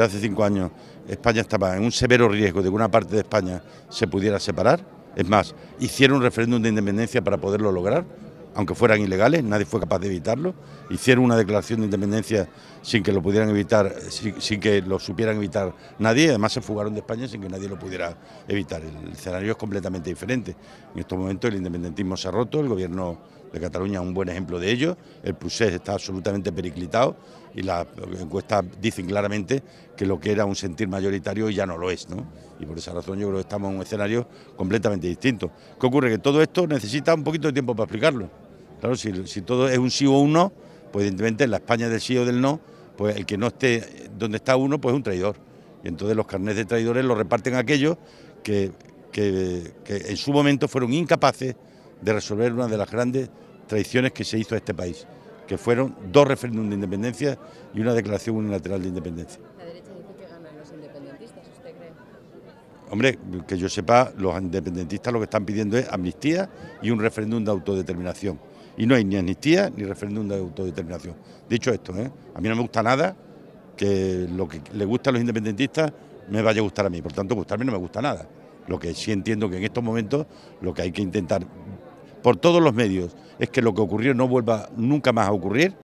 hace cinco años España estaba en un severo riesgo de que una parte de España se pudiera separar. Es más, hicieron un referéndum de independencia para poderlo lograr, aunque fueran ilegales, nadie fue capaz de evitarlo. Hicieron una declaración de independencia sin que lo pudieran evitar, sin, sin que lo supieran evitar nadie. Además, se fugaron de España sin que nadie lo pudiera evitar. El escenario es completamente diferente. En estos momentos el independentismo se ha roto, el gobierno de Cataluña es un buen ejemplo de ello. El procés está absolutamente periclitado y las encuestas dicen claramente que lo que era un sentir mayoritario ya no lo es. ¿no? Y por esa razón yo creo que estamos en un escenario completamente distinto. ¿Qué ocurre? Que todo esto necesita un poquito de tiempo para explicarlo. Claro, si, todo es un sí o un no, pues evidentemente en la España del sí o del no, pues el que no esté donde está uno, pues es un traidor. Y entonces los carnés de traidores los reparten aquellos que, que, que en su momento fueron incapaces de resolver una de las grandes traiciones que se hizo a este país, que fueron dos referéndums de independencia y una declaración unilateral de independencia. La derecha dice que ganan los independentistas, ¿usted cree? Hombre, que yo sepa, los independentistas lo que están pidiendo es amnistía y un referéndum de autodeterminación. Y no hay ni amnistía ni referéndum de autodeterminación. Dicho esto, ¿eh? a mí no me gusta nada que lo que le gusta a los independentistas me vaya a gustar a mí. Por tanto, gustarme no me gusta nada. Lo que sí entiendo que en estos momentos lo que hay que intentar por todos los medios, es que lo que ocurrió no vuelva nunca más a ocurrir.